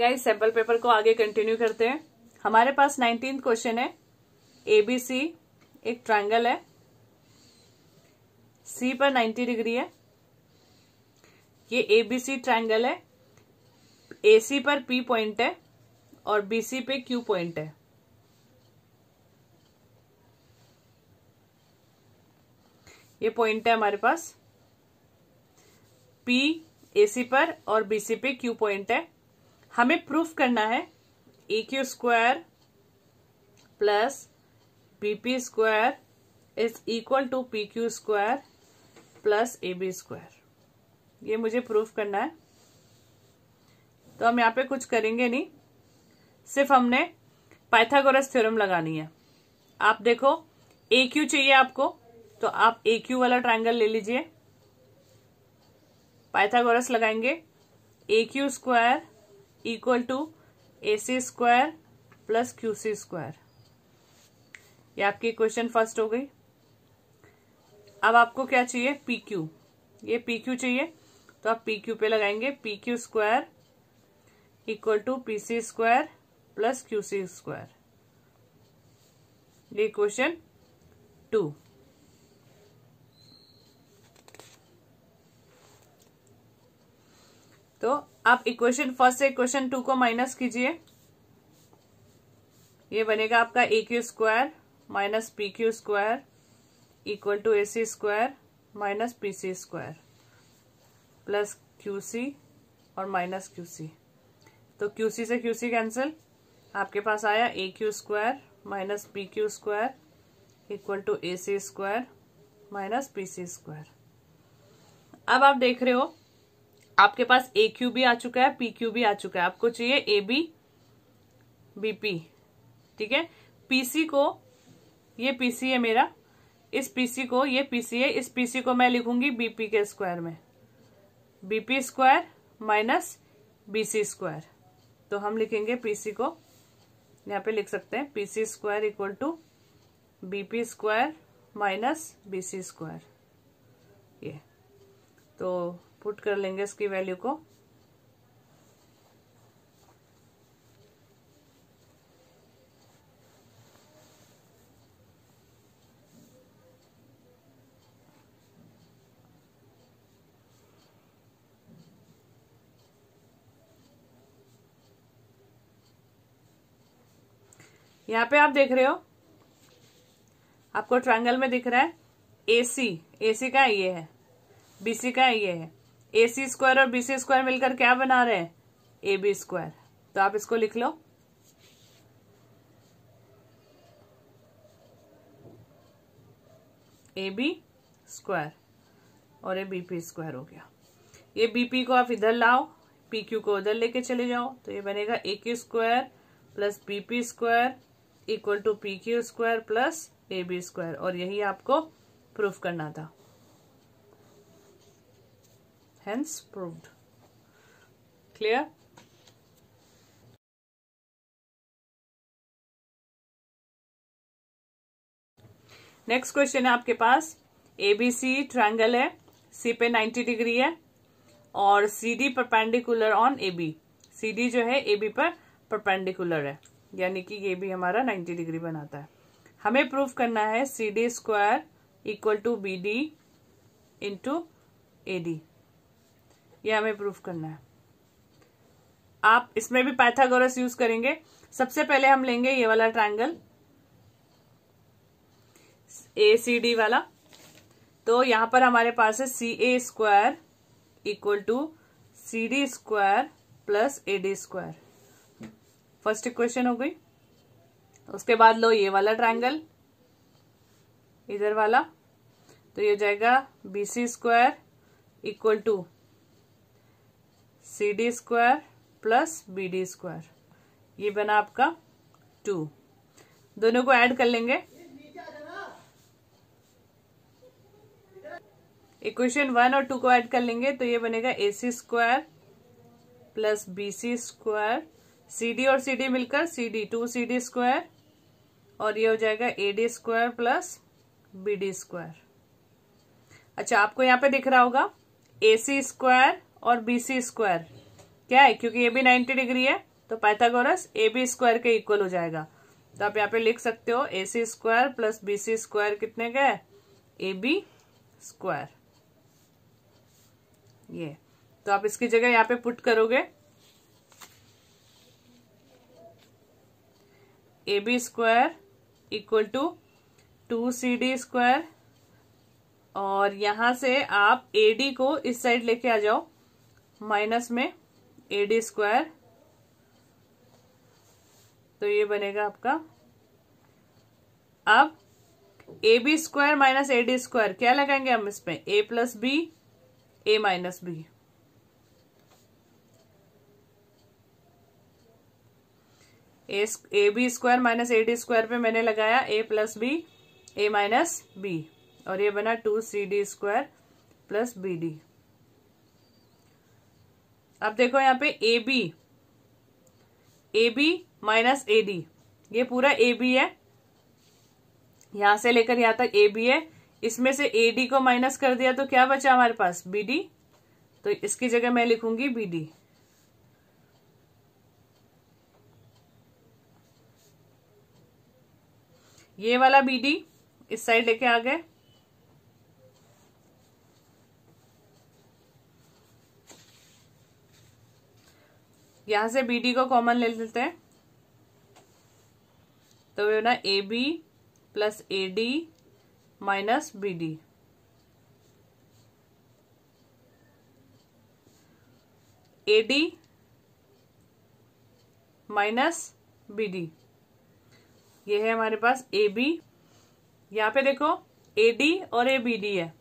Guys sample paper को आगे continue करते हैं हमारे पास नाइनटीन क्वेश्चन है एबीसी एक ट्रायंगल है सी पर नाइन्टी डिग्री है ये एबीसी ट्रायंगल है एसी पर पी पॉइंट है और बीसी पे क्यू पॉइंट है ये पॉइंट है हमारे पास पी एसी पर और बीसी पे क्यू पॉइंट है हमें प्रूफ करना है A Q square plus B P square is equal to P Q square plus A B square ये मुझे प्रूफ करना है तो हम यहाँ पे कुछ करेंगे नहीं सिर्फ हमने पाइथागोरस थ्योरम लगानी है आप देखो ए क्यू चाहिए आपको तो आप ए क्यू वाला ट्रायंगल ले लीजिए पाइथागोरस लगाएंगे A Q square equal to A C square plus Q C square ये आपकी इक्वेशन फर्स्ट हो गई अब आपको क्या चाहिए पी क्यू ये पी क्यू चाहिए तो आप पी क्यू पे लगाएंगे P Q square equal to P C square plus Q C square ये क्वेश्चन टू तो आप इक्वेशन फर्स्ट से इक्वेशन टू को माइनस कीजिए ये बनेगा आपका A Q square minus P Q square equal to A C square minus P C square plus Q C और माइनस क्यू सी तो क्यू सी से क्यू सी कैंसिल आपके पास आया A Q square minus P Q square equal to A C square minus P C square अब आप देख रहे हो आपके पास ए क्यू भी आ चुका है पी क्यू भी आ चुका है आपको चाहिए ए बी बी पी ठीक है पीसी को ये पीसी है मेरा इस पीसी को ये पीसी है इस पीसी को मैं लिखूंगी बीपी के स्क्वायर में BP square minus BC square तो हम लिखेंगे पीसी को यहाँ पे लिख सकते हैं PC square equal to BP square minus BC square ये तो पुट कर लेंगे इसकी वैल्यू को यहाँ पे आप देख रहे हो आपको ट्रायंगल में दिख रहा है ए सी ए सी का ये है बीसी का ये है ए सी स्क्वायर और बी सी स्क्वायर मिलकर क्या बना रहे हैं ए बी स्क्वायर तो आप इसको लिख लो ए बी स्क्वायर और ये बी पी स्क्वायर हो गया ये बी पी को आप इधर लाओ पी क्यू को उधर लेके चले जाओ तो ये बनेगा A Q square plus B P square equal to P Q square plus A B square और यही आपको प्रूफ करना था hence proved clear next question है आपके पास एबीसी ट्रायंगल है सी पे 90 डिग्री है और C D perpendicular on A B C D जो है ए बी पर परपेंडिकुलर है यानी कि ये भी हमारा 90 डिग्री बनाता है हमें प्रूफ करना है C D square equal to B D into A D ये हमें प्रूफ करना है आप इसमें भी पैथागोरस यूज करेंगे सबसे पहले हम लेंगे ये वाला ट्रायंगल ए सी डी वाला तो यहां पर हमारे पास है C A square equal to C D square plus A D square first equation हो गई उसके बाद लो ये वाला ट्रायंगल इधर वाला तो ये हो जाएगा B C square equal to C D square plus B D square ये बना आपका टू दोनों को ऐड कर लेंगे इक्वेशन वन और टू को ऐड कर लेंगे तो ये बनेगा A C square plus B C square C D और सी डी मिलकर C D two C D square और ये हो जाएगा A D square plus B D square अच्छा आपको यहाँ पे दिख रहा होगा ए सी स्क्वायर और बी सी स्क्वायर क्या है क्योंकि ये भी नाइन्टी डिग्री है तो पाइथागोरस ए बी स्क्वायर के इक्वल हो जाएगा तो आप यहाँ पे लिख सकते हो A C square plus B C square कितने का है ए बी स्क्वायर ये तो आप इसकी जगह यहाँ पे पुट करोगे A B square equal to two C D square और यहां से आप ए डी को इस साइड लेके आ जाओ माइनस में ए डी स्क्वायर तो ये बनेगा आपका अब A B square minus A D square क्या लगाएंगे हम इसमें A plus B A minus B A B square minus A D square पे मैंने लगाया A plus B A minus B और ये बना two C D square plus B D अब देखो यहाँ पे A B A B minus A D ये पूरा ए बी है यहां से लेकर यहां तक ए बी है इसमें से ए डी को माइनस कर दिया तो क्या बचा हमारे पास बी डी तो इसकी जगह मैं लिखूंगी बी डी ये वाला बी डी इस साइड लेके आ गए यहां से बी डी को कॉमन ले लेते हैं तो वे ना A B plus A D minus B D A D minus B D ये है हमारे पास ए बी यहां पे देखो ए डी और ए बी डी है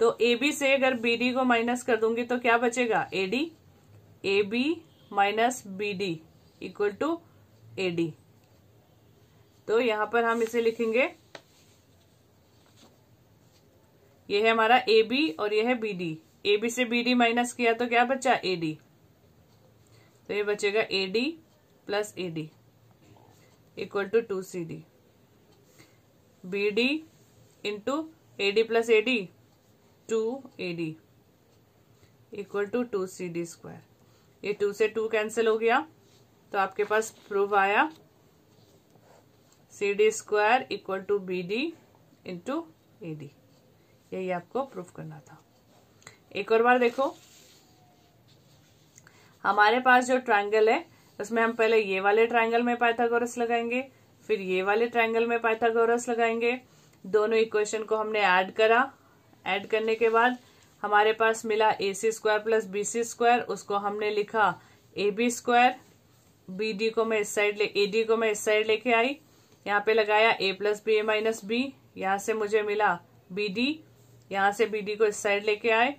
तो ए बी से अगर बी डी को माइनस कर दूंगी तो क्या बचेगा A D A B minus B D equal to A D तो यहां पर हम इसे लिखेंगे यह है हमारा ए बी और यह है बी डी ए बी से बी डी माइनस किया तो क्या बचा ए डी तो ये बचेगा A D plus A D equal to two C D B D into A D plus A D two A D equal to two C D square ये two से two cancel हो गया तो आपके पास प्रूफ आया C D square equal to B D into A D यही आपको प्रूफ करना था एक और बार देखो हमारे पास जो ट्राइंगल है उसमें हम पहले ये वाले ट्राइंगल में पाइथागोरस लगाएंगे फिर ये वाले ट्राइंगल में पाइथागोरस लगाएंगे दोनों इक्वेशन को हमने ऐड करा ऐड करने के बाद हमारे पास मिला A C square plus B C square उसको हमने लिखा A B square B D को मैं इस साइड ले ए डी को मैं इस साइड लेके आई यहाँ पे लगाया A plus B A minus B यहाँ से मुझे मिला बी डी यहाँ से बी डी को इस साइड लेके आए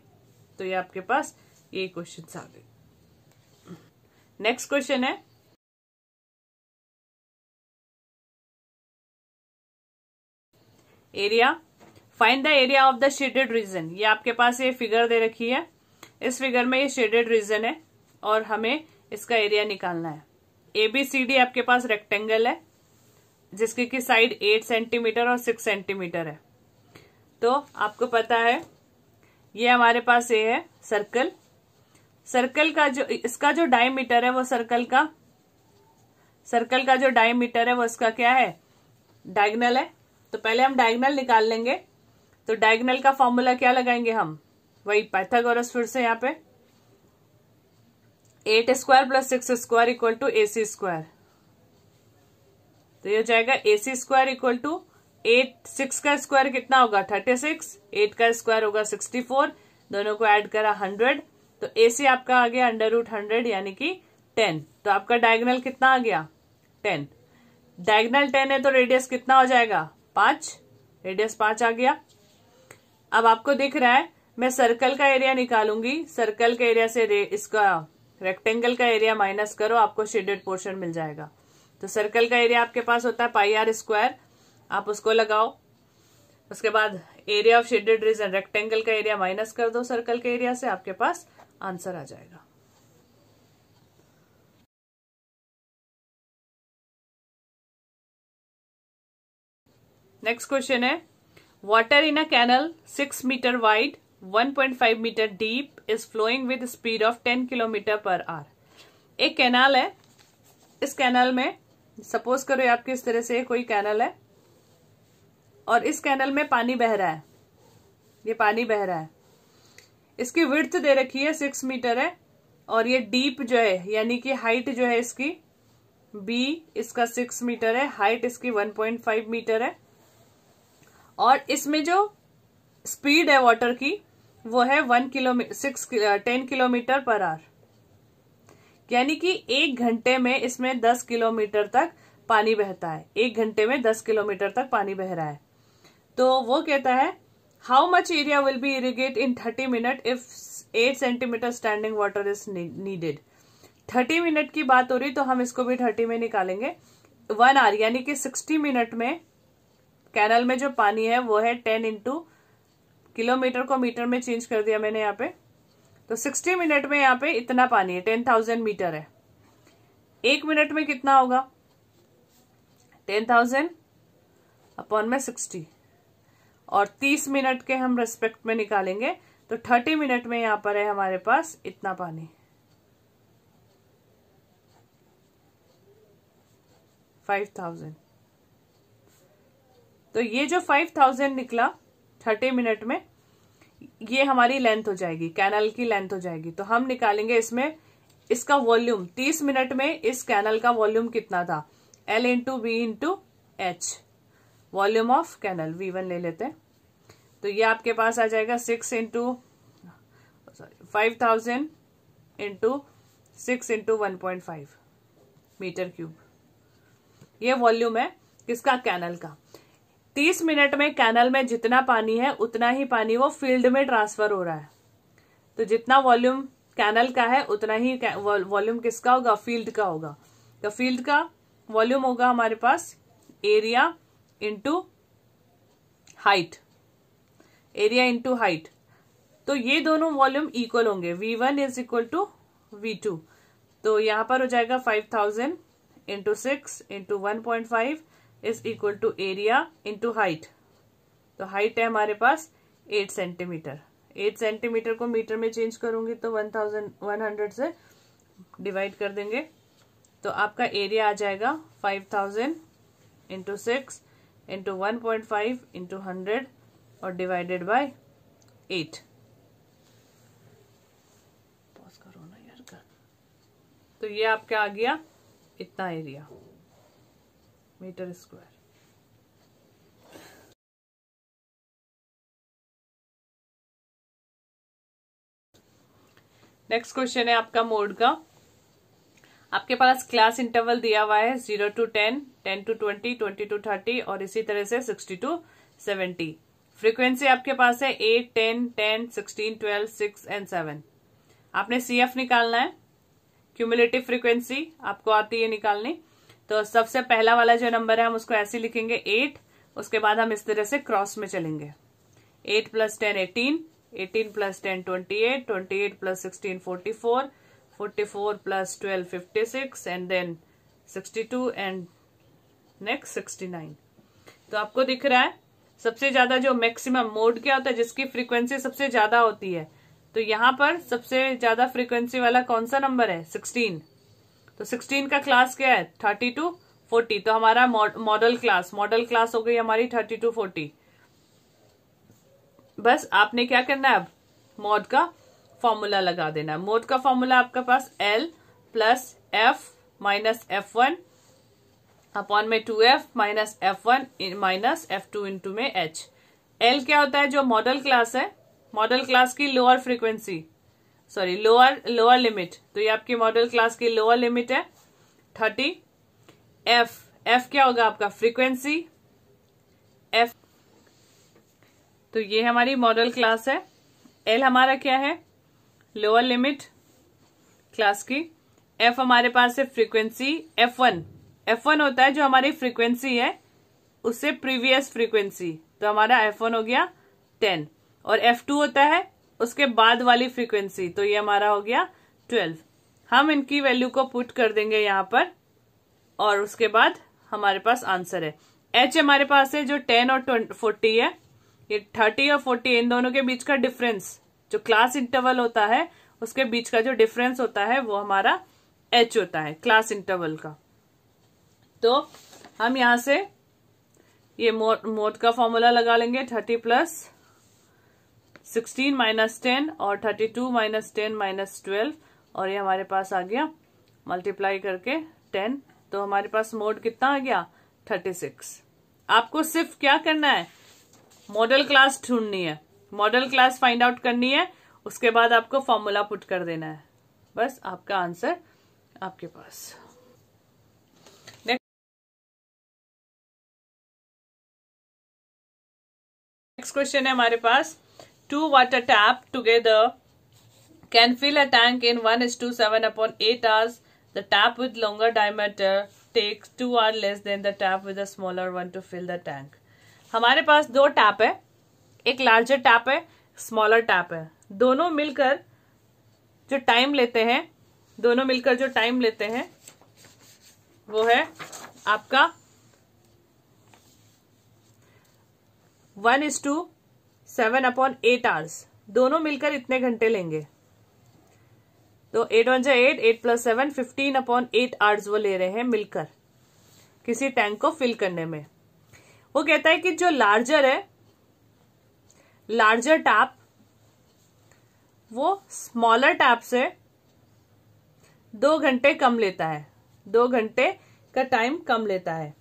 तो ये आपके पास ये क्वेश्चन आ गए नेक्स्ट क्वेश्चन है area find the area of the shaded region ये आपके पास ये फिगर दे रखी है इस फिगर में ये शेडेड रीजन है और हमें इसका एरिया निकालना है ए बी सी डी आपके पास रेक्टेंगल है जिसकी की साइड एट सेंटीमीटर और सिक्स सेंटीमीटर है तो आपको पता है ये हमारे पास ये है सर्कल सर्कल का जो इसका जो डायमीटर है वो सर्कल का सर्कल का जो डायमीटर है वो इसका क्या है डायगनल है तो पहले हम डायगनल निकाल लेंगे तो डायगोनल का फॉर्मूला क्या लगाएंगे हम वही पैथागोरस फिर से यहाँ पे eight square plus six square equal to A C square तो ये हो जाएगा A C square equal to eight six का स्क्वायर कितना होगा थर्टी सिक्स एट का स्क्वायर होगा सिक्सटी फोर दोनों को ऐड करा हंड्रेड तो ए सी आपका आ गया अंडर रूट हंड्रेड यानी कि टेन तो आपका डायगनल कितना आ गया टेन डायगनल टेन है तो रेडियस कितना हो जाएगा पांच रेडियस पांच आ गया अब आपको दिख रहा है मैं सर्कल का एरिया निकालूंगी सर्कल के एरिया से इसका रेक्टेंगल का एरिया माइनस करो आपको शेडेड पोर्शन मिल जाएगा तो सर्कल का एरिया आपके पास होता है पाई आर स्क्वायर आप उसको लगाओ उसके बाद area of shaded region rectangle का एरिया माइनस कर दो सर्कल के एरिया से आपके पास आंसर आ जाएगा नेक्स्ट क्वेश्चन है Water in a canal 6 meter wide, 1.5 metre deep is flowing with speed of 10 kilometre per hour एक कैनाल है इस कैनाल में सपोज करो आपके इस तरह से कोई कैनाल है और इस कैनल में पानी बह रहा है ये पानी बह रहा है इसकी विर्थ दे रखी है सिक्स मीटर है और ये डीप जो है यानी कि हाइट जो है इसकी बी इसका सिक्स मीटर है हाइट इसकी वन पॉइंट फाइव मीटर है और इसमें जो स्पीड है वाटर की वो है one kilometre six ten kilometre per hour यानी कि एक घंटे में इसमें दस किलोमीटर तक पानी बहता है एक घंटे में दस किलोमीटर तक पानी बह रहा है तो वो कहता है how much area will be irrigate in thirty minute if eight centimetre standing water is needed thirty minute की बात हो रही तो हम इसको भी थर्टी में निकालेंगे वन आर यानी कि सिक्सटी मिनट में कैनल में जो पानी है वो है टेन इंटू किलोमीटर को मीटर में चेंज कर दिया मैंने यहाँ पे तो सिक्सटी मिनट में यहाँ पे इतना पानी है टेन थाउजेंड मीटर है एक मिनट में कितना होगा टेन थाउजेंड अपॉन में सिक्सटी और तीस मिनट के हम रेस्पेक्ट में निकालेंगे तो थर्टी मिनट में यहाँ पर है हमारे पास इतना पानी फाइव थाउजेंड तो ये जो फाइव थाउजेंड निकला थर्टी मिनट में ये हमारी लेंथ हो जाएगी कैनल की लेंथ हो जाएगी तो हम निकालेंगे इसमें इसका वॉल्यूम तीस मिनट में इस कैनल का वॉल्यूम कितना था L into V into H volume of canal V one ले लेते हैं तो ये आपके पास आ जाएगा six into sorry five thousand into six into one point five metre cube ये वॉल्यूम है किसका कैनल का तीस मिनट में कैनल में जितना पानी है उतना ही पानी वो फील्ड में ट्रांसफर हो रहा है तो जितना वॉल्यूम कैनल का है उतना ही वॉल्यूम किसका होगा फील्ड का होगा तो फील्ड का वॉल्यूम होगा हमारे पास area into height area into height तो ये दोनों वॉल्यूम इक्वल होंगे V one is equal to V two तो यहां पर हो जाएगा five thousand into six into one point five is equal to area into height तो हाइट है हमारे पास एट सेंटीमीटर एट सेंटीमीटर को मीटर में चेंज करूंगी तो वन थाउजेंड वन हंड्रेड से डिवाइड कर देंगे तो आपका एरिया आ जाएगा five thousand into six into one point five into hundred और डिवाइडेड बाय एट तो ये आपका आ गया इतना area metre square next question है आपका मोड का आपके पास क्लास इंटरवल दिया हुआ है zero to ten ten to twenty twenty to thirty और इसी तरह से सिक्सटी टू सेवेंटी फ्रीक्वेंसी आपके पास है eight ten ten sixteen twelve six and seven आपने सी एफ निकालना है क्यूमुलेटिव फ्रीक्वेंसी आपको आती है निकालनी तो सबसे पहला वाला जो नंबर है हम उसको ऐसे लिखेंगे एट उसके बाद हम इस तरह से क्रॉस में चलेंगे eight plus ten eighteen eighteen plus ten twenty eight twenty eight plus sixteen forty four forty four plus twelve fifty six and then sixty two and next sixty nine तो आपको दिख रहा है सबसे ज्यादा जो मैक्सिमम मोड क्या होता है जिसकी फ्रीक्वेंसी सबसे ज्यादा होती है तो यहां पर सबसे ज्यादा फ्रीक्वेंसी वाला कौन सा नंबर है सिक्सटीन तो सिक्सटीन का क्लास क्या है थर्टी टू फोर्टी तो हमारा मॉडल क्लास मॉडल क्लास हो गई हमारी थर्टी टू फोर्टी बस आपने क्या करना है अब मोड का फॉर्मूला लगा देना है मोड का फॉर्मूला आपके पास L plus F minus F one upon में two F minus F one minus F two into में एच एल क्या होता है जो मॉडल क्लास है मॉडल क्लास की lower frequency sorry lower lower limit तो ये आपकी मॉडल क्लास की लोअर लिमिट है थर्टी एफ एफ क्या होगा आपका फ्रीक्वेंसी एफ तो ये हमारी मॉडल क्लास है एल हमारा क्या है लोअर लिमिट क्लास की एफ हमारे पास है frequency F one F one होता है जो हमारी फ्रीक्वेंसी है उससे प्रीवियस फ्रीक्वेंसी तो हमारा एफ वन हो गया टेन और एफ टू होता है उसके बाद वाली फ्रीक्वेंसी तो ये हमारा हो गया ट्वेल्व हम इनकी वैल्यू को पुट कर देंगे यहाँ पर और उसके बाद हमारे पास आंसर है एच हमारे पास है जो टेन और फोर्टी है ये थर्टी और फोर्टी इन दोनों के बीच का डिफरेंस जो क्लास इंटरवल होता है उसके बीच का जो डिफरेंस होता है वो हमारा एच होता है क्लास इंटरवल का तो हम यहां से ये मोड मोड का फॉर्मूला लगा लेंगे thirty plus sixteen minus ten और thirty two minus ten minus twelve और ये हमारे पास आ गया मल्टीप्लाई करके टेन तो हमारे पास मोड कितना आ गया थर्टी सिक्स आपको सिर्फ क्या करना है मॉडल क्लास ढूंढनी है मॉडल क्लास फाइंड आउट करनी है उसके बाद आपको फॉर्मूला पुट कर देना है बस आपका आंसर आपके पास नेक्स्ट क्वेश्चन है हमारे पास two water tap together can fill a tank in 1 is to 7 upon 8 hours. The tap with longer diameter takes 2 hours less than the tap with a smaller one to fill the tank. हमारे पास दो tap है एक larger tap है smaller tap है दोनों मिलकर जो time लेते हैं दोनों मिलकर जो टाइम लेते हैं वो है आपका one is to seven upon eight hours दोनों मिलकर इतने घंटे लेंगे तो एट वन जो eight eight plus seven fifteen upon eight hours वो ले रहे हैं मिलकर किसी टैंक को फिल करने में वो कहता है कि जो लार्जर है लार्जर टैप वो स्मॉलर टैप से दो घंटे कम लेता है दो घंटे का टाइम कम लेता है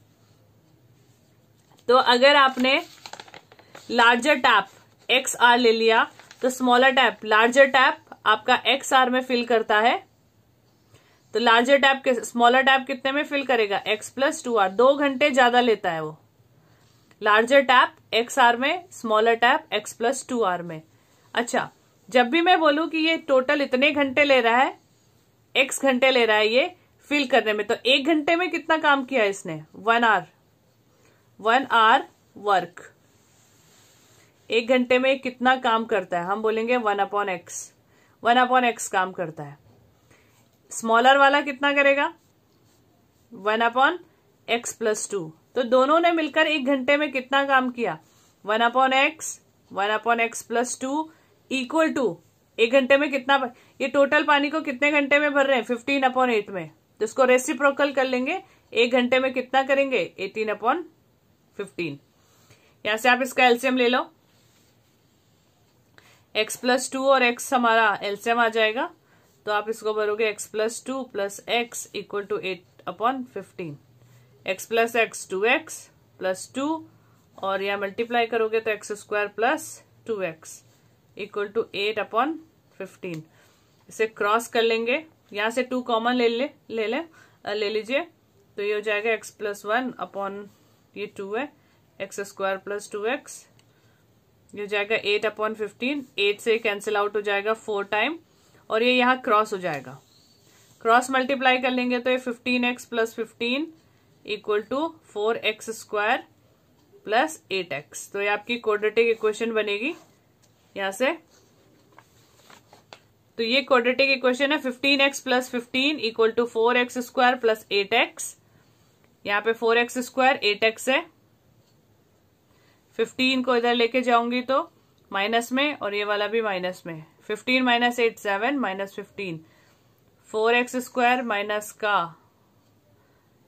तो अगर आपने लार्जर टैप एक्स आर ले लिया तो स्मॉलर टैप लार्जर टैप आपका एक्स आर में फिल करता है तो लार्जर टैप के स्मॉलर टैप कितने में फिल करेगा एक्स प्लस टू आर दो घंटे ज्यादा लेता है वो लार्जर टैप एक्स आर में smaller tap X plus two R में अच्छा जब भी मैं बोलूं कि ये टोटल इतने घंटे ले रहा है एक्स घंटे ले रहा है ये फिल करने में तो एक घंटे में कितना काम किया इसने one R one R work एक घंटे में कितना काम करता है हम बोलेंगे one upon X one upon X काम करता है स्मॉलर वाला कितना करेगा one upon X plus two तो दोनों ने मिलकर एक घंटे में कितना काम किया one upon X one upon X plus two equal to एक घंटे में कितना ये टोटल पानी को कितने घंटे में भर रहे हैं फिफ्टीन अपॉन एट में तो इसको रेसिप्रोकल कर लेंगे एक घंटे में कितना करेंगे एटीन अपॉन फिफ्टीन यहां से आप इसका एल्सियम ले लो एक्स प्लस टू और एक्स हमारा एल्सियम आ जाएगा तो आप इसको भरोगे X plus two plus X equal to eight upon fifteen X plus X two X plus two और यह मल्टीप्लाई करोगे तो X square plus two X equal to eight upon fifteen इसे क्रॉस कर लेंगे यहाँ से टू कॉमन ले ले ले ले ले लीजिए तो ये हो जाएगा एक्स प्लस वन अपॉन ये टू है X square plus two X ये हो जाएगा एट अपॉन फिफ्टीन एट से कैंसिल आउट हो जाएगा फोर टाइम और ये यहाँ क्रॉस हो जाएगा क्रॉस मल्टीप्लाई कर लेंगे तो ये fifteen X plus fifteen equal to four X square plus eight X तो ये आपकी क्वाड्रेटिक इक्वेशन बनेगी यहां से तो ये क्वाड्रेटिक इक्वेशन है fifteen X plus fifteen equal to four X square plus eight X यहाँ पे four X square eight X है फिफ्टीन को इधर लेके जाऊंगी तो माइनस में और ये वाला भी माइनस में fifteen minus eight seven minus fifteen four X square minus का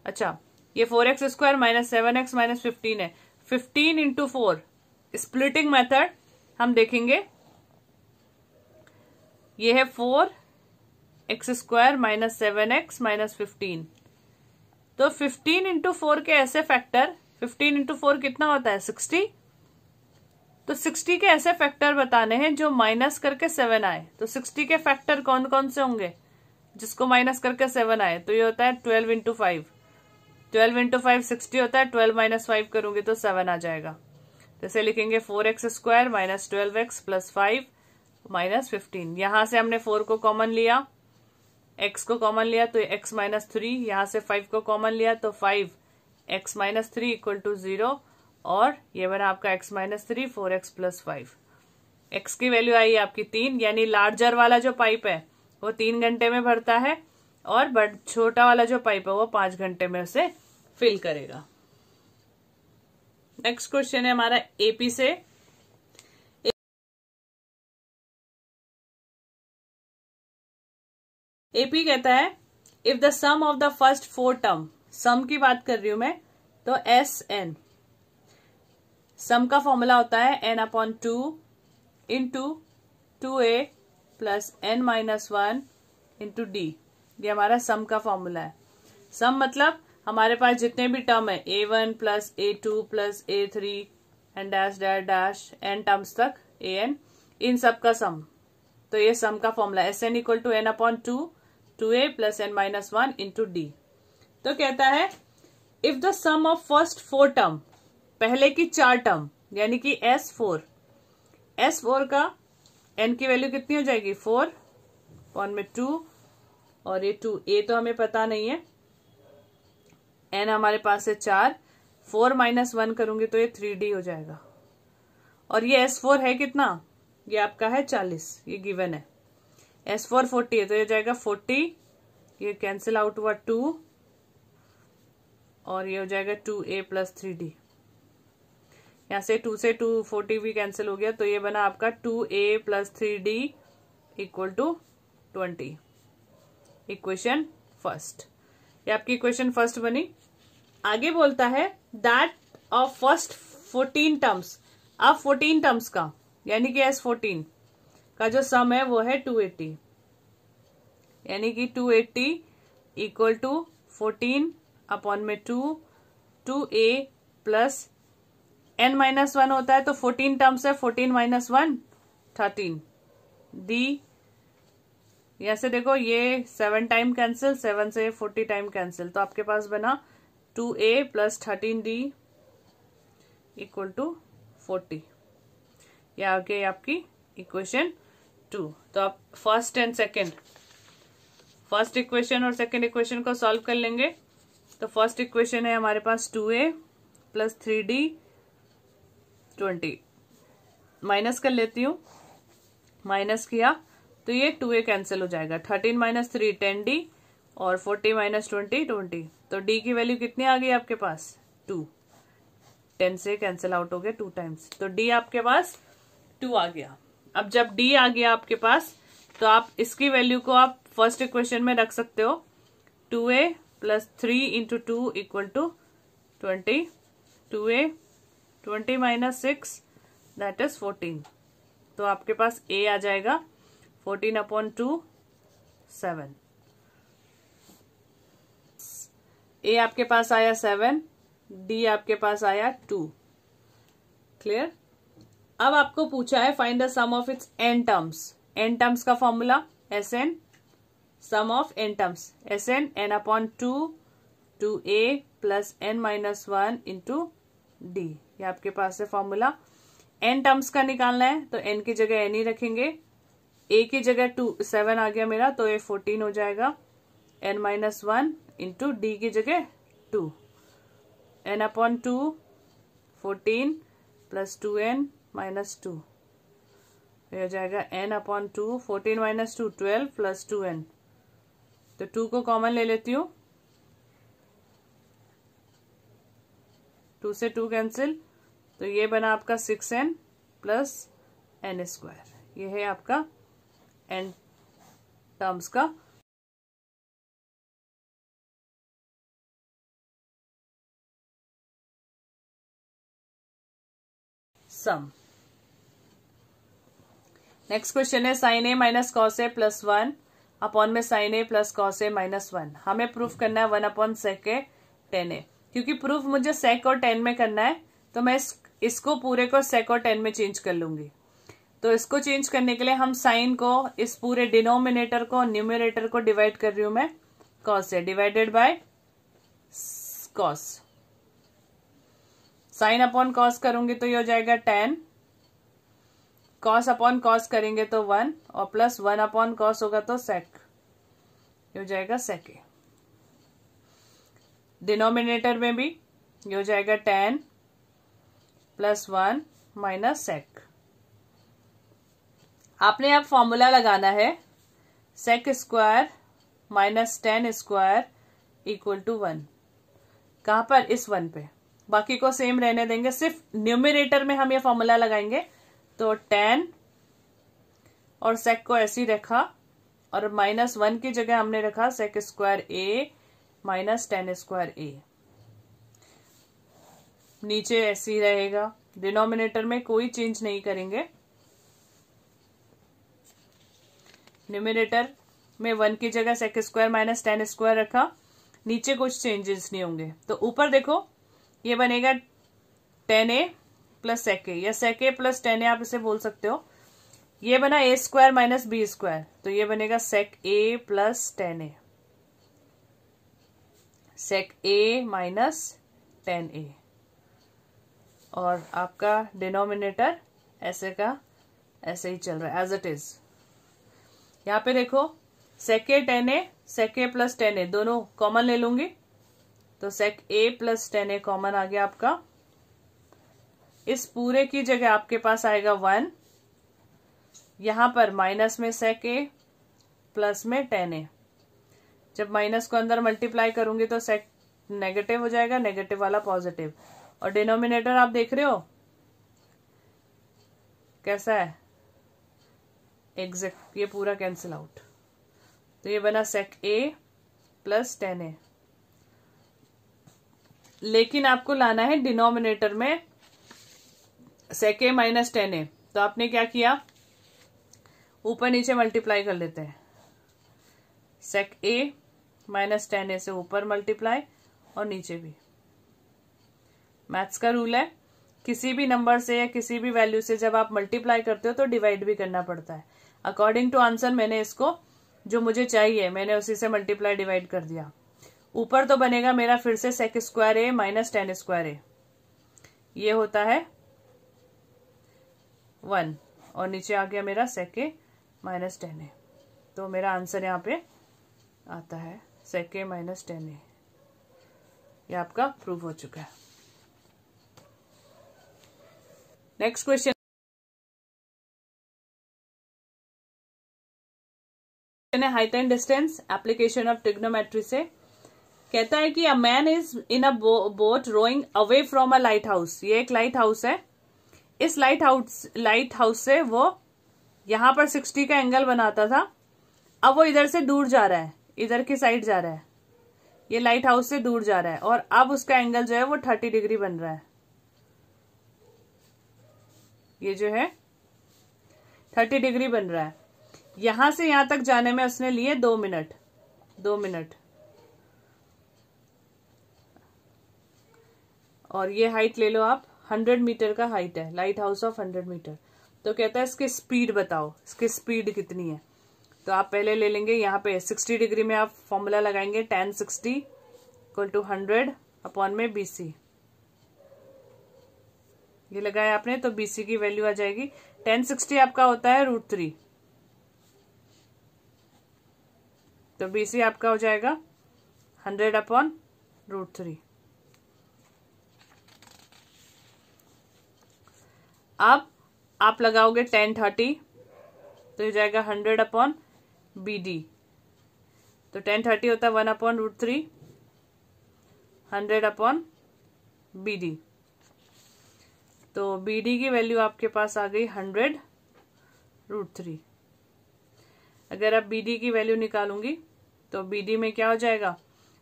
अच्छा ये four X square minus seven X minus fifteen है fifteen into four splitting method हम देखेंगे ये है four X square minus seven X minus fifteen तो fifteen into four के ऐसे फैक्टर फिफ्टीन इंटू फोर कितना होता है सिक्सटी तो सिक्सटी के ऐसे फैक्टर बताने हैं जो माइनस करके सेवन आए तो सिक्सटी के फैक्टर कौन कौन से होंगे जिसको माइनस करके सेवन आए तो ये होता है twelve into five twelve into five sixty होता है ट्वेल्व माइनस फाइव करूंगी तो सेवन आ जाएगा जैसे लिखेंगे four X square minus twelve X plus five minus fifteen यहां से हमने फोर को कॉमन लिया एक्स को कॉमन लिया तो एक्स माइनस थ्री यहां से फाइव को कॉमन लिया तो five X minus three equal to zero और ये बना आपका X minus three four X plus five X की वैल्यू आई आपकी तीन यानी लार्जर वाला जो पाइप है वो तीन घंटे में भरता है और बट छोटा वाला जो पाइप है वो पांच घंटे में उसे फिल करेगा नेक्स्ट क्वेश्चन है हमारा एपी से एपी कहता है if the sum of the first four term sum की बात कर रही हूं मैं तो एस एन सम का फॉर्मूला होता है N upon two into two A plus N minus one into D ये हमारा सम का फॉर्मूला है सम मतलब हमारे पास जितने भी टर्म है A one plus A two plus A three N dash dash dash N terms तक ए एन इन सब का सम तो ये सम का formula S N equal to N upon two two A plus N minus one into D तो कहता है if the sum of first four term पहले की चार टर्म यानी कि एस फोर एस फोर का एन की वैल्यू कितनी हो जाएगी फोर वन में टू और ये टू ए तो हमें पता नहीं है एन हमारे पास है चार फोर माइनस वन करूंगी तो ये थ्री डी हो जाएगा और ये एस फोर है कितना ये आपका है चालीस ये गिवन है एस फोर फोर्टी है तो ये जाएगा फोर्टी ये कैंसिल आउट हुआ टू और ये हो जाएगा two A plus three D यहाँ से टू से टू फोर्टी भी कैंसिल हो गया तो ये बना आपका two A plus three D equal to twenty equation first ये आपकी इक्वेशन फर्स्ट बनी आगे बोलता है that of first fourteen terms अब फोर्टीन टर्म्स का यानी कि एस फोर्टीन का जो सम है वो है टू एट्टी यानी कि two eighty equal to fourteen upon में two two A plus N minus one होता है तो फोर्टीन टर्म्स है fourteen minus one thirteen D यहां से देखो ये सेवन टाइम कैंसिल सेवन से फोर्टी टाइम कैंसिल तो आपके पास बना two A plus thirteen D equal to forty या आगे आपकी इक्वेशन टू तो आप first and second first equation और सेकेंड इक्वेशन को सॉल्व कर लेंगे तो फर्स्ट इक्वेशन है हमारे पास two A plus three D twenty minus कर लेती हूँ माइनस किया तो ये टू ए कैंसिल हो जाएगा thirteen minus three ten D और फोर्टी माइनस ट्वेंटी ट्वेंटी तो डी की वैल्यू कितनी आ गई आपके पास टू टेन से कैंसिल आउट हो गया टू टाइम्स तो डी आपके पास टू आ गया अब जब डी आ गया आपके पास तो आप इसकी वैल्यू को आप फर्स्ट इक्वेशन में रख सकते हो two A plus three into two equal to twenty two A twenty minus six that is fourteen तो आपके पास ए आ जाएगा fourteen upon two seven A आपके पास आया सेवन डी आपके पास आया टू क्लियर अब आपको पूछा है find the sum of its N terms N terms का formula S N sum of N terms S N N upon two two A plus N minus one into D ये आपके पास है formula N terms का निकालना है तो N की जगह एन ही रखेंगे ए की जगह टू सेवन आ गया मेरा तो ये फोर्टीन हो जाएगा N minus one into D की जगह two N upon two fourteen plus two N minus two हो जाएगा N upon two fourteen minus two twelve plus two N तो टू को कॉमन ले लेती हूँ टू से टू कैंसिल तो ये बना आपका six N plus N square ये है आपका एन टर्म्स का सम नेक्स्ट क्वेश्चन है sine A minus cos A plus one upon में sine A plus cos A minus one हमें प्रूफ करना है one upon sec A tan A क्योंकि प्रूफ मुझे सेक और टेन में करना है तो मैं इस, इसको पूरे को सेक और टेन में चेंज कर लूंगी तो इसको चेंज करने के लिए हम साइन को इस पूरे डिनोमिनेटर को न्यूमिनेटर को डिवाइड कर रही हूं मैं कॉस से divided by cos sine upon cos करूंगी तो ये हो जाएगा टेन कॉस अपॉन कॉस करेंगे तो वन और प्लस वन अपॉन कॉस होगा तो सेक हो जाएगा सेक डिनोमिनेटर में भी ये हो जाएगा tan plus one minus sec आपने अब आप फॉर्मूला लगाना है sec square minus tan square equal to one कहां पर इस वन पे बाकी को सेम रहने देंगे सिर्फ न्यूमिनेटर में हम ये फॉर्मूला लगाएंगे तो टेन और सेक को ऐसे ही रखा और माइनस वन की जगह हमने रखा sec square A minus tan square A नीचे ऐसे ही रहेगा डिनोमिनेटर में कोई चेंज नहीं करेंगे न्यूमिनेटर में वन की जगह sec square minus tan square रखा नीचे कुछ चेंजेस नहीं होंगे तो ऊपर देखो ये बनेगा टेन ए प्लस सेके या सेके प्लस टेन है आप इसे बोल सकते हो ये बना A square minus B square तो ये बनेगा sec A plus tan A sec A minus tan A और आपका डिनोमिनेटर ऐसे का ऐसे ही चल रहा है एज इट इज यहां पे देखो सेके टेन ए सेके प्लस टेन ए दोनों कॉमन ले लूंगी तो sec A plus tan A common आ गया आपका इस पूरे की जगह आपके पास आएगा वन यहां पर माइनस में सेक ए प्लस में टेन ए जब माइनस को अंदर मल्टीप्लाई करूंगी तो सेक नेगेटिव हो जाएगा नेगेटिव वाला पॉजिटिव और डिनोमिनेटर आप देख रहे हो कैसा है एग्जैक्ट ये पूरा कैंसिल आउट तो ये बना सेक ए प्लस टेन ए लेकिन आपको लाना है डिनोमिनेटर में सेक ए माइनस टेन ए तो आपने क्या किया ऊपर नीचे मल्टीप्लाई कर लेते हैं सेक ए माइनस टेन ए से ऊपर मल्टीप्लाई और नीचे भी मैथ्स का रूल है किसी भी नंबर से या किसी भी वैल्यू से जब आप मल्टीप्लाई करते हो तो डिवाइड भी करना पड़ता है अकॉर्डिंग टू आंसर मैंने इसको जो मुझे चाहिए मैंने उसी से मल्टीप्लाई डिवाइड कर दिया ऊपर तो बनेगा मेरा फिर से sec square A minus tan square A ये होता है वन और नीचे आ गया मेरा सेके माइनस टेन ए तो मेरा आंसर यहाँ पे आता है सेके माइनस टेन ए यह आपका प्रूव हो चुका है नेक्स्ट क्वेश्चन है height and distance application of trigonometry से कहता है कि a man is in a boat rowing away from a light house ये एक लाइट हाउस है इस लाइट हाउस लाइट हाउस से वो यहां पर सिक्सटी का एंगल बनाता था अब वो इधर से दूर जा रहा है इधर की साइड जा रहा है ये लाइट हाउस से दूर जा रहा है और अब उसका एंगल जो है वो थर्टी डिग्री बन रहा है ये जो है थर्टी डिग्री बन रहा है यहां से यहां तक जाने में उसने लिए दो मिनट दो मिनट और ये हाइट ले लो आप हंड्रेड मीटर का हाइट है light house of hundred metre तो कहता है इसकी स्पीड बताओ इसकी स्पीड कितनी है तो आप पहले ले लेंगे यहाँ पे सिक्सटी डिग्री में आप फॉर्मूला लगाएंगे tan sixty equal to hundred upon में बी सी ये लगाया आपने तो बी सी की वैल्यू आ जाएगी टेन सिक्सटी आपका होता है रूट थ्री तो बी सी आपका हो जाएगा हंड्रेड अपॉन रूट थ्री अब आप लगाओगे टेन थर्टी तो ये जाएगा हंड्रेड अपॉन बी डी तो टेन थर्टी होता है one upon root three hundred upon B D तो बी डी की वैल्यू आपके पास आ गई हंड्रेड रूट थ्री अगर आप बी डी की वैल्यू निकालूंगी तो बी डी में क्या हो जाएगा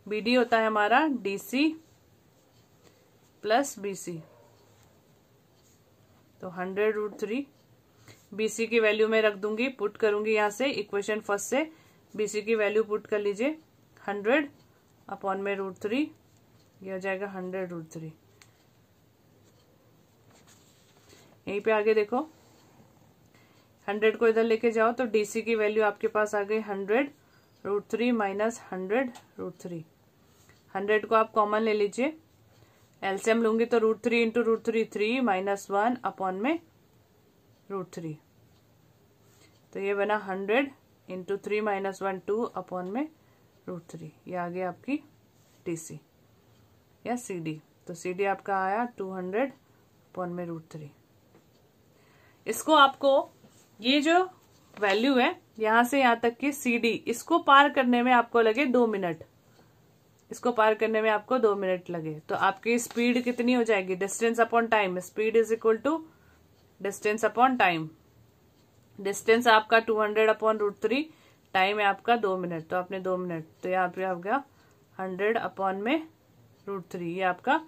बी डी होता है हमारा D C plus B C तो हंड्रेड रूट थ्री बीसी की वैल्यू मैं रख दूंगी पुट करूंगी यहाँ से इक्वेशन फर्स्ट से बीसी की वैल्यू पुट कर लीजिए हंड्रेड अपॉन में रूट थ्री यह हो जाएगा हंड्रेड रूट थ्री यहीं पे आगे देखो हंड्रेड को इधर लेके जाओ तो डीसी की वैल्यू आपके पास आ गई hundred root three minus hundred root three hundred को आप कॉमन ले लीजिए एलसीएम लूंगी तो root three into root three three minus one upon में रूट थ्री तो ये बना hundred into three minus one two upon में रूट थ्री ये आ गया आपकी टी सी या सी डी तो सी डी आपका आया टू हंड्रेड अपॉन में रूट थ्री इसको आपको ये जो वैल्यू है यहां से यहां तक की सी डी इसको पार करने में आपको लगे दो मिनट इसको पार करने में आपको दो मिनट लगे तो आपकी स्पीड कितनी हो जाएगी distance upon time speed is equal to distance upon time distance आपका two hundred upon root three time है आपका दो मिनट तो आपने दो मिनट तो यहाँ पे आ गया हंड्रेड अपॉन में रूट थ्री ये आपका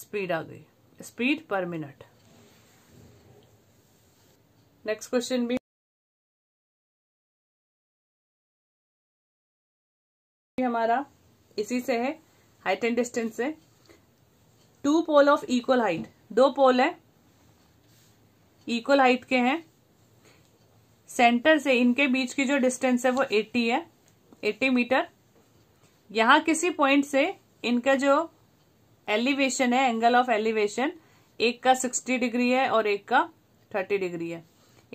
स्पीड आ गई स्पीड पर मिनट नेक्स्ट क्वेश्चन भी हमारा इसी से है हाइट एंड डिस्टेंस से two pole of equal height दो पोल है इक्वल हाइट के हैं सेंटर से इनके बीच की जो डिस्टेंस है वो 80 है 80 मीटर यहां किसी पॉइंट से इनका जो एलिवेशन है एंगल ऑफ एलिवेशन एक का 60 डिग्री है और एक का 30 डिग्री है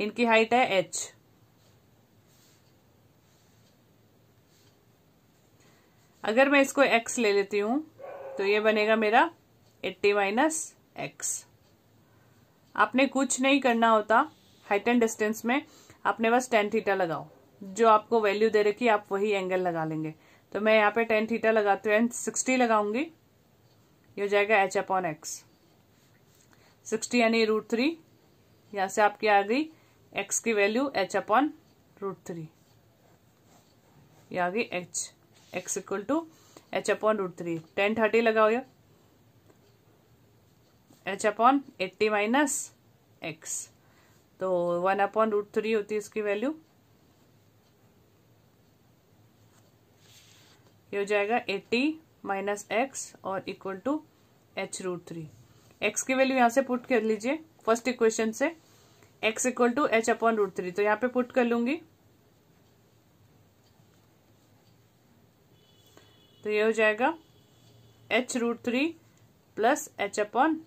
इनकी हाइट है एच अगर मैं इसको एक्स ले लेती हूं तो ये बनेगा मेरा एट्टी माइनस एक्स आपने कुछ नहीं करना होता हाइट एंड डिस्टेंस में आपने बस टेन थीटा लगाओ जो आपको वैल्यू दे रखी आप वही एंगल लगा लेंगे तो मैं यहाँ पे टेन थीटा लगाते हुए सिक्सटी लगाऊंगी ये हो जाएगा एच अपॉन एक्स सिक्सटी यानी रूट थ्री यहाँ से आपकी आ गई एक्स की value H upon root three ये आ गई H X equal to H upon root three tan thirty लगाओ ये H upon eighty minus X तो वन अपॉन रूट थ्री होती है इसकी वैल्यू ये हो जाएगा एट्टी माइनस एक्स और equal to H root three X की वैल्यू यहां से पुट कर लीजिए फर्स्ट इक्वेशन से X equal to H upon root three तो यहां पे पुट कर लूंगी तो ये हो जाएगा H root three plus H upon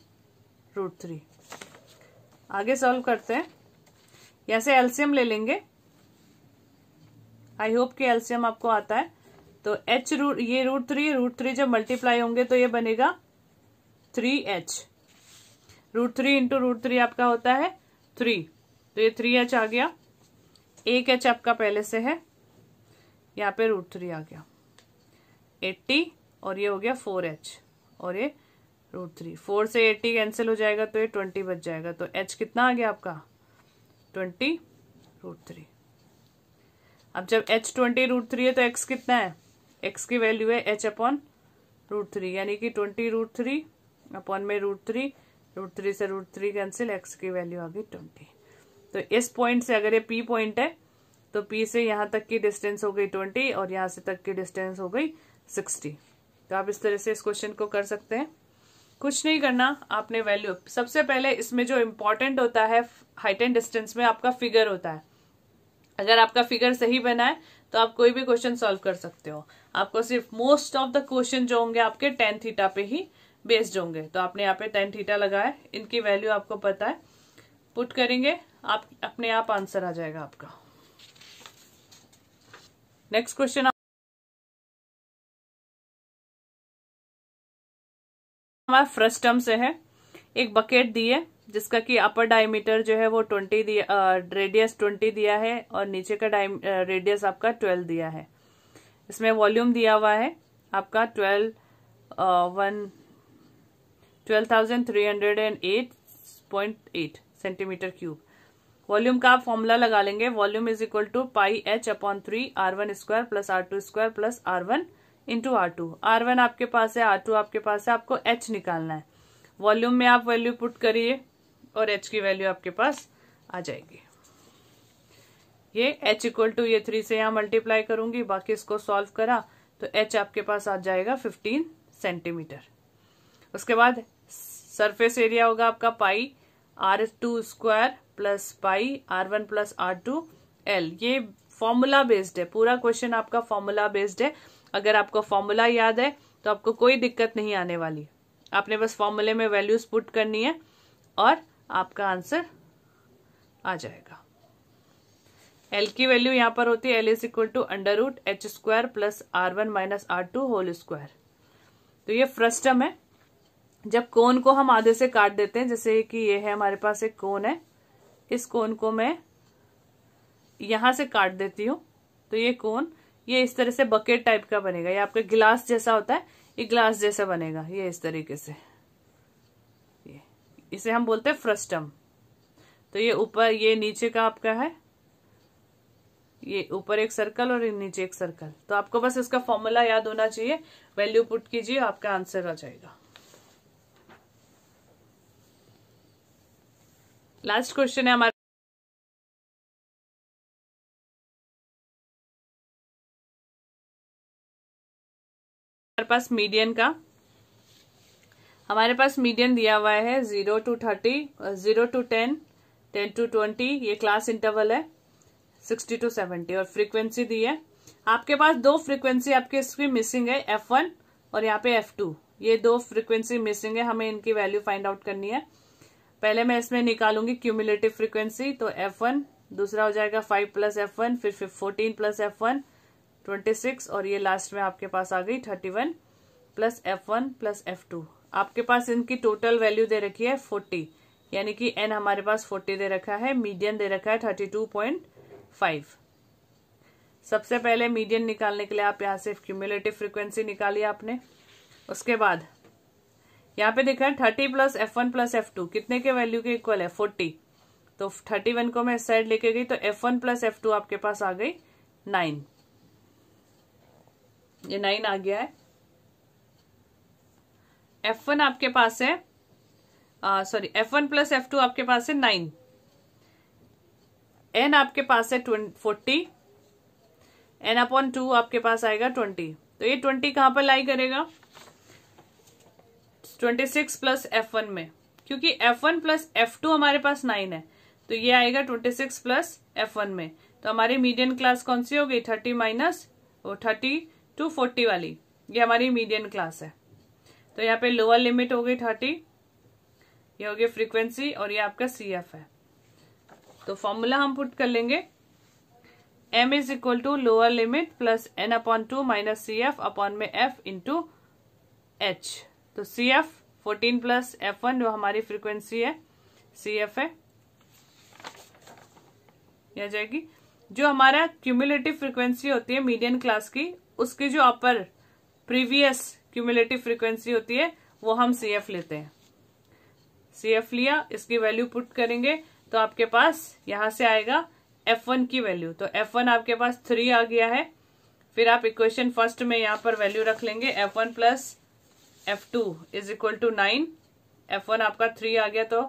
root three आगे सॉल्व करते हैं यहाँ से एल्सियम ले लेंगे आई होप कि एल्सियम आपको आता है तो एच रूट ये रूट थ्री रूट थ्री जब मल्टीप्लाई होंगे तो ये बनेगा three H root three into root three आपका होता है थ्री तो ये थ्री एच आ गया एक एच आपका पहले से है यहाँ पे रूट थ्री आ गया एट्टी और ये हो गया फोर एच और ये रूट थ्री फोर से एट्टी कैंसिल हो जाएगा तो ये ट्वेंटी बच जाएगा तो एच कितना आ गया आपका ट्वेंटी रूट थ्री अब जब एच ट्वेंटी रूट थ्री है तो एक्स कितना है एक्स की वैल्यू है एच अपॉन रूट थ्री यानी कि ट्वेंटी रूट थ्री अपॉन में रूट थ्री रूट थ्री से रूट थ्री कैंसिल एक्स की वैल्यू आ गई ट्वेंटी तो इस पॉइंट से अगर ये पी पॉइंट है तो पी से यहां तक की डिस्टेंस हो गई ट्वेंटी और यहां से तक की डिस्टेंस हो गई सिक्सटी तो आप इस तरह से इस क्वेश्चन को कर सकते हैं कुछ नहीं करना आपने वैल्यू सबसे पहले इसमें जो इम्पोर्टेंट होता है हाइट एंड डिस्टेंस में आपका फिगर होता है अगर आपका फिगर सही बना है तो आप कोई भी क्वेश्चन सॉल्व कर सकते हो आपको सिर्फ मोस्ट ऑफ द क्वेश्चन जो होंगे आपके टेन थीटा पे ही बेस्ड होंगे तो आपने यहाँ पे टेन थीटा लगाया इनकी वैल्यू आपको पता है पुट करेंगे आप अपने आप आंसर आ जाएगा आपका नेक्स्ट क्वेश्चन हमारा फर्स्ट टर्म से है एक बकेट दी है जिसका कि अपर डायमीटर जो है वो ट्वेंटी दिया रेडियस ट्वेंटी दिया है और नीचे का डाय रेडियस आपका ट्वेल्व दिया है इसमें वॉल्यूम दिया हुआ है आपका twelve one twelve thousand three hundred and eight point eight centimetre cube volume का आप फॉर्मूला लगा लेंगे volume is equal to pi H upon three R one square plus R two square plus R one into R two R one आपके पास है are to आपके पास है आपको एच निकालना है वॉल्यूम में आप वैल्यू पुट करिए और एच की वैल्यू आपके पास आ जाएगी ये एच इक्वल टू ये थ्री से यहाँ मल्टीप्लाई करूंगी बाकी इसको सॉल्व करा तो एच आपके पास आ जाएगा फिफ्टीन सेंटीमीटर उसके बाद सरफेस एरिया होगा आपका pi R two square plus pi R one plus R two L ये फॉर्मूला बेस्ड है पूरा क्वेश्चन आपका फॉर्मूला बेस्ड है अगर आपको फॉर्मूला याद है तो आपको कोई दिक्कत नहीं आने वाली आपने बस फॉर्मूले में वैल्यूज पुट करनी है और आपका आंसर आ जाएगा एल की वैल्यू यहां पर होती है L is equal to under root H square plus R one minus R two whole square तो ये फर्स्ट टर्म है जब कोन को हम आधे से काट देते हैं जैसे कि ये है हमारे पास एक कोन है इस कोन को मैं यहां से काट देती हूं तो ये कोन ये इस तरह से बकेट टाइप का बनेगा ये आपका गिलास जैसा होता है ये गिलास जैसा बनेगा ये इस तरीके से ये इसे हम बोलते हैं फ्रस्टम तो ये ऊपर ये नीचे का आपका है ये ऊपर एक सर्कल और नीचे एक सर्कल तो आपको बस इसका फॉर्मूला याद होना चाहिए वैल्यू पुट कीजिए आपका आंसर आ जाएगा लास्ट क्वेश्चन है हमारा हमारे पास मीडियन का हमारे पास मीडियन दिया हुआ है zero to thirty zero to ten ten to twenty ये क्लास इंटरवल है सिक्सटी टू सेवेंटी और फ्रीक्वेंसी दी है आपके पास दो फ्रीक्वेंसी आपके इसकी मिसिंग है एफ वन और यहाँ पे एफ टू ये दो फ्रीक्वेंसी मिसिंग है हमें इनकी वैल्यू फाइंड आउट करनी है पहले मैं इसमें निकालूंगी क्यूमुलेटिव फ्रिक्वेंसी तो एफ वन दूसरा हो जाएगा फाइव प्लस एफ वन फिर fourteen plus F one twenty six और ये लास्ट में आपके पास आ गई thirty one plus F one plus F two आपके पास इनकी टोटल वैल्यू दे रखी है फोर्टी यानी कि एन हमारे पास फोर्टी दे रखा है मीडियन दे रखा है थर्टी टू पॉइंट फाइव सबसे पहले मीडियन निकालने के लिए आप यहाँ से क्यूमुलेटिव फ्रिक्वेंसी निकाली आपने उसके बाद यहाँ पे देखा है thirty plus F one plus F two कितने के वैल्यू के इक्वल है फोर्टी तो थर्टी वन को मैं इस साइड लेके गई तो F one plus F two आपके पास आ गई नाइन ये नाइन आ गया है एफ वन आपके पास है sorry F one plus F two आपके पास है नाइन एन आपके पास है फोर्टी एन अपॉन टू आपके पास आएगा ट्वेंटी तो ये ट्वेंटी कहाँ पर लाई करेगा twenty six plus F one में क्योंकि F one plus F two हमारे पास नाइन है तो ये आएगा twenty six plus F one में तो हमारी मीडियम क्लास कौन सी हो गई थर्टी माइनस वो थर्टी टू फोर्टी वाली ये हमारी मीडियम क्लास है तो यहाँ पे लोअर लिमिट हो गई थर्टी ये हो गई फ्रीक्वेंसी और ये आपका सी एफ है तो फॉर्मूला हम पुट कर लेंगे M is equal to lower limit plus N upon two minus C F upon में एफ इंटू एच तो C F fourteen plus F one जो हमारी फ्रीक्वेंसी है सी एफ है यह जाएगी जो हमारा क्यूमुलेटिव फ्रीक्वेंसी होती है मीडियम क्लास की उसकी जो अपर प्रीवियस क्यूमुलेटिव फ्रीक्वेंसी होती है वो हम सी एफ लेते हैं सी एफ लिया इसकी वैल्यू पुट करेंगे तो आपके पास यहां से आएगा एफ वन की वैल्यू तो एफ वन आपके पास थ्री आ गया है फिर आप इक्वेशन फर्स्ट में यहां पर वैल्यू रख लेंगे F one plus F two is equal to nine F one आपका थ्री आ गया तो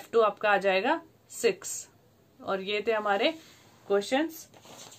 एफ टू आपका आ जाएगा सिक्स और ये थे हमारे क्वेश्चंस